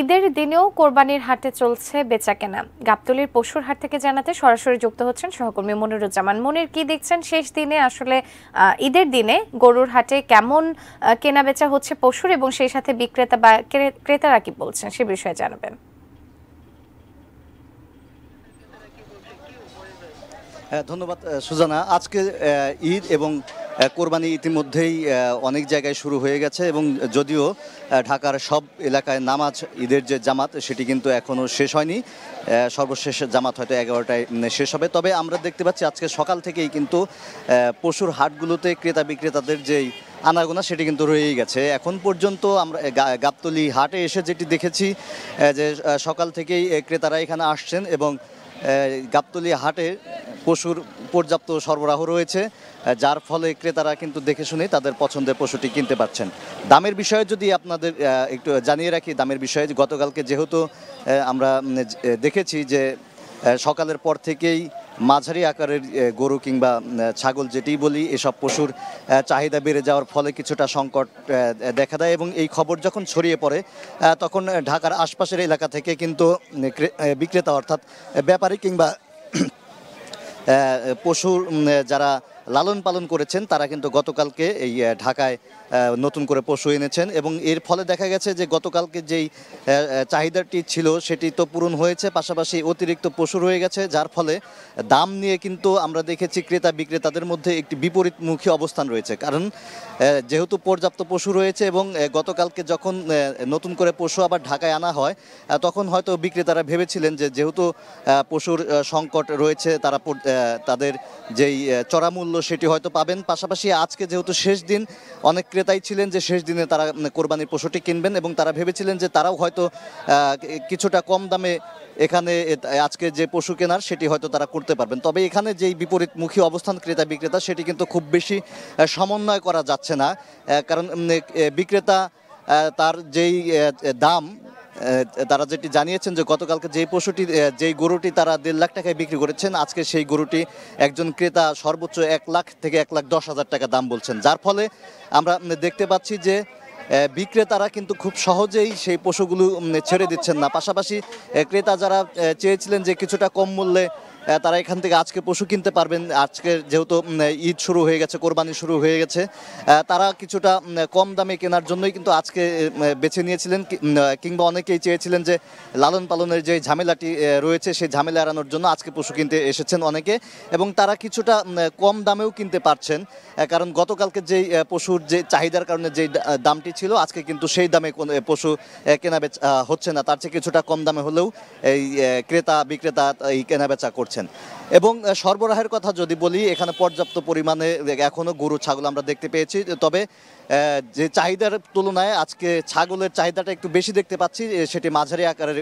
ঈদের দিনেও কোরবানির হাটে চলছে বেচাকেনা গাবতলির পশুর হাট থেকে জানাতে সরাসরি যুক্ত হচ্ছেন সহকর্মী মনিরুজ্জামান মনির কি দেখছেন শেষ দিনে আসলে ঈদের দিনে গরুর হাটে কেমন কেনা বেচা হচ্ছে পশুর এবং সেই সাথে বিক্রেতা বা ক্রেতারা কি বলছেন সে বিষয়ে জানাবেন হ্যাঁ, ধন্যবাদ সুজানা আজকে ঈদ এবং কোরবানি ইতিমধ্যেই অনেক জায়গায় শুরু হয়ে গেছে এবং যদিও ঢাকার সব এলাকায় নামাজ ঈদের যে জামাত সেটি কিন্তু এখনও শেষ হয়নি সর্বশেষ জামাত হয়তো এগারোটায় শেষ হবে তবে আমরা দেখতে পাচ্ছি আজকে সকাল থেকেই কিন্তু পশুর হাটগুলোতে ক্রেতা বিক্রেতাদের যেই আনাগোনা সেটি কিন্তু রয়েই গেছে এখন পর্যন্ত আমরা গাবতলি হাটে এসে যেটি দেখেছি যে সকাল থেকেই ক্রেতারা এখানে আসছেন এবং গাবতলি হাটে পশুর পর্যাপ্ত সরবরাহ রয়েছে যার ফলে ক্রেতারা কিন্তু দেখে শুনে তাদের পছন্দের পশুটি কিনতে পারছেন দামের বিষয়ে যদি আপনাদের একটু জানিয়ে রাখি দামের বিষয়ে গতকালকে যেহেতু আমরা দেখেছি যে সকালের পর থেকেই মাঝারি আকারের গরু কিংবা ছাগল যেটি বলি এসব পশুর চাহিদা বেড়ে যাওয়ার ফলে কিছুটা সংকট দেখা দেয় এবং এই খবর যখন ছড়িয়ে পড়ে তখন ঢাকার আশপাশের এলাকা থেকে কিন্তু বিক্রেতা অর্থাৎ ব্যাপারী কিংবা পশুর যারা লালন পালন করেছেন তারা কিন্তু গতকালকে এই ঢাকায় নতুন করে পশু এনেছেন এবং এর ফলে দেখা গেছে যে গতকালকে যেই চাহিদাটি ছিল সেটি তো পূরণ হয়েছে পাশাপাশি অতিরিক্ত পশু রয়ে গেছে যার ফলে দাম নিয়ে কিন্তু আমরা দেখেছি ক্রেতা বিক্রেতাদের মধ্যে একটি বিপরীতমুখী অবস্থান রয়েছে কারণ যেহেতু পর্যাপ্ত পশু রয়েছে এবং গতকালকে যখন নতুন করে পশু আবার ঢাকায় আনা হয় তখন হয়তো বিক্রেতারা ভেবেছিলেন যে যেহেতু পশুর সংকট রয়েছে তারা তাদের যেই চড়ামূল্য সেটি হয়তো পাবেন পাশাপাশি আজকে যেহেতু শেষ দিন অনেক ক্রেতাই ছিলেন যে শেষ দিনে তারা কোরবানির পশুটি কিনবেন এবং তারা ভেবেছিলেন যে তারাও হয়তো কিছুটা কম দামে এখানে আজকে যে পশু কেনার সেটি হয়তো তারা করতে পারবেন তবে এখানে যেই বিপরীতমুখী অবস্থান ক্রেতা বিক্রেতা সেটি কিন্তু খুব বেশি সমন্বয় করা যাচ্ছে না কারণ বিক্রেতা তার যেই দাম তারা যেটি জানিয়েছেন যে গতকালকে যে পশুটি যেই গরুটি তারা দেড় লাখ টাকায় বিক্রি করেছেন আজকে সেই গরুটি একজন ক্রেতা সর্বোচ্চ এক লাখ থেকে এক লাখ দশ হাজার টাকা দাম বলছেন যার ফলে আমরা দেখতে পাচ্ছি যে বিক্রেতারা কিন্তু খুব সহজেই সেই পশুগুলো ছেড়ে দিচ্ছেন না পাশাপাশি ক্রেতা যারা চেয়েছিলেন যে কিছুটা কম মূল্যে তারা এখান থেকে আজকে পশু কিনতে পারবেন আজকে যেহেতু ঈদ শুরু হয়ে গেছে কোরবানি শুরু হয়ে গেছে তারা কিছুটা কম দামে কেনার জন্যই কিন্তু আজকে বেছে নিয়েছিলেন কিংবা অনেকেই চেয়েছিলেন যে লালন পালনের যে ঝামেলাটি রয়েছে সেই ঝামেলা এড়ানোর জন্য আজকে পশু কিনতে এসেছেন অনেকে এবং তারা কিছুটা কম দামেও কিনতে পারছেন কারণ গতকালকে যেই পশুর যে চাহিদার কারণে যে দামটি ছিল আজকে কিন্তু সেই দামে পশু কেনাবেচা হচ্ছে না তার চেয়ে কিছুটা কম দামে হলেও এই ক্রেতা বিক্রেতা এই কেনাবেচা করছে পাচ্ছেন এবং সরবরাহের কথা যদি বলি এখানে পর্যাপ্ত পরিমাণে এখনও গরু ছাগল আমরা দেখতে পেয়েছি তবে যে চাহিদার তুলনায় আজকে ছাগলের চাহিদাটা একটু বেশি দেখতে পাচ্ছি সেটি মাঝারি আকারের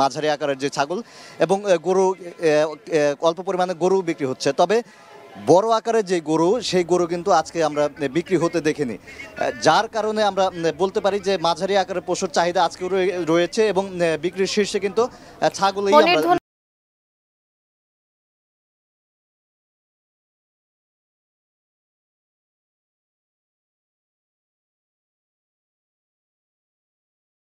মাঝারি আকারের যে ছাগল এবং গরু অল্প পরিমাণে গরু বিক্রি হচ্ছে তবে বড় আকারের যে গরু সেই গরু কিন্তু আজকে আমরা বিক্রি হতে দেখিনি যার কারণে আমরা বলতে পারি যে মাঝারি আকারের পশুর চাহিদা আজকে রয়েছে এবং বিক্রির শীর্ষে কিন্তু ছাগলই আমরা